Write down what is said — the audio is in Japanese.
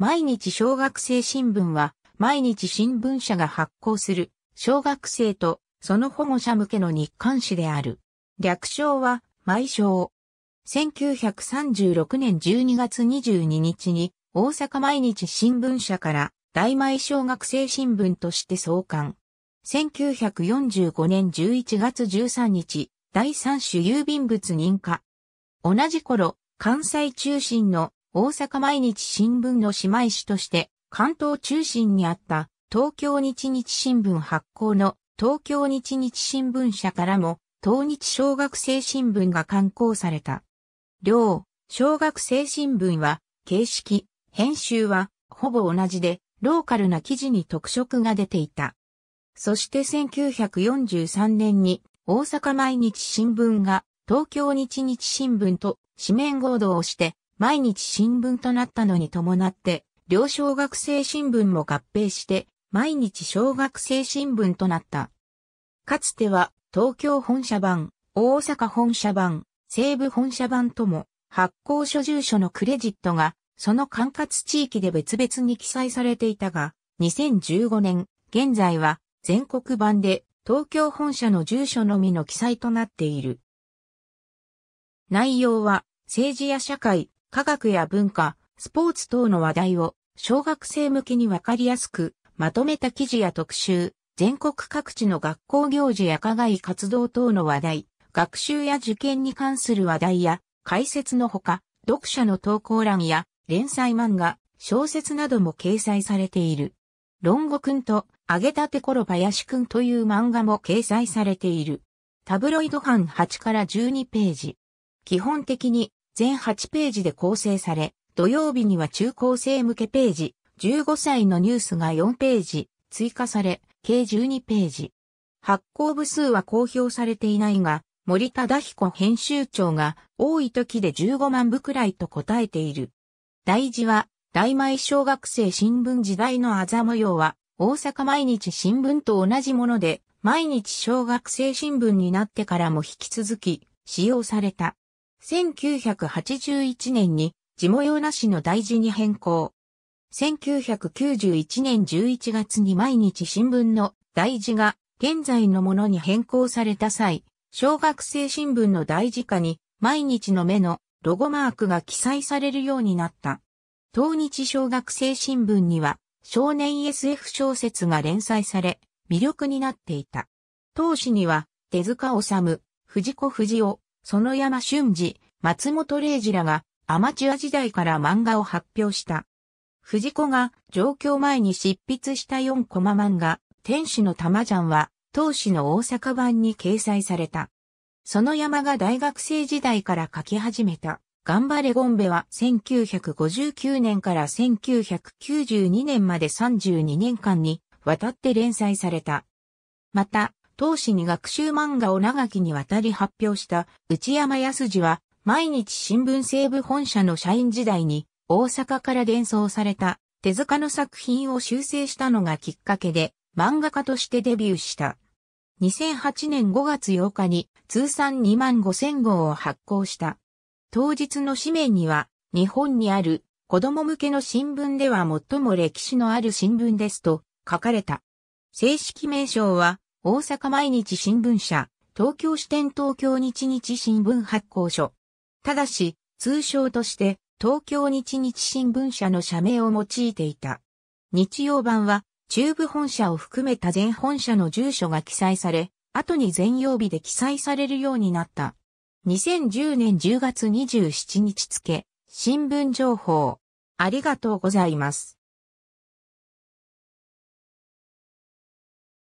毎日小学生新聞は、毎日新聞社が発行する、小学生とその保護者向けの日刊誌である。略称は、毎小。1936年12月22日に、大阪毎日新聞社から、大毎小学生新聞として創刊。1945年11月13日、第三種郵便物認可。同じ頃、関西中心の大阪毎日新聞の姉妹誌として関東中心にあった東京日日新聞発行の東京日日新聞社からも東日小学生新聞が刊行された。両小学生新聞は形式、編集はほぼ同じでローカルな記事に特色が出ていた。そして1943年に大阪毎日新聞が東京日日新聞と紙面合同をして毎日新聞となったのに伴って、両小学生新聞も合併して、毎日小学生新聞となった。かつては、東京本社版、大阪本社版、西部本社版とも、発行所住所のクレジットが、その管轄地域で別々に記載されていたが、2015年、現在は、全国版で、東京本社の住所のみの記載となっている。内容は、政治や社会、科学や文化、スポーツ等の話題を小学生向けにわかりやすくまとめた記事や特集、全国各地の学校行事や課外活動等の話題、学習や受験に関する話題や解説のほか、読者の投稿欄や連載漫画、小説なども掲載されている。論語くんと揚げたてころ林くんという漫画も掲載されている。タブロイド版8から12ページ。基本的に全8ページで構成され、土曜日には中高生向けページ、15歳のニュースが4ページ、追加され、計12ページ。発行部数は公表されていないが、森忠彦編集長が多い時で15万部くらいと答えている。大事は、大米小学生新聞時代のあざ模様は、大阪毎日新聞と同じもので、毎日小学生新聞になってからも引き続き使用された。1981年に地模様なしの大事に変更。1991年11月に毎日新聞の大事が現在のものに変更された際、小学生新聞の大事下に毎日の目のロゴマークが記載されるようになった。当日小学生新聞には少年 SF 小説が連載され魅力になっていた。当時には手塚治虫、藤子藤二雄、園山俊二、松本零士らがアマチュア時代から漫画を発表した。藤子が上京前に執筆した4コマ漫画、天使の玉じゃんは、当時の大阪版に掲載された。その山が大学生時代から書き始めた。頑張れゴンベは1959年から1992年まで32年間にわたって連載された。また、当誌に学習漫画を長きにわたり発表した内山康二は、毎日新聞西部本社の社員時代に大阪から伝送された手塚の作品を修正したのがきっかけで漫画家としてデビューした。2008年5月8日に通算2万5000号を発行した。当日の紙面には日本にある子供向けの新聞では最も歴史のある新聞ですと書かれた。正式名称は大阪毎日新聞社、東京支店東京日日新聞発行所。ただし、通称として東京日日新聞社の社名を用いていた。日曜版は中部本社を含めた全本社の住所が記載され、後に全曜日で記載されるようになった。2010年10月27日付、新聞情報。ありがとうございます。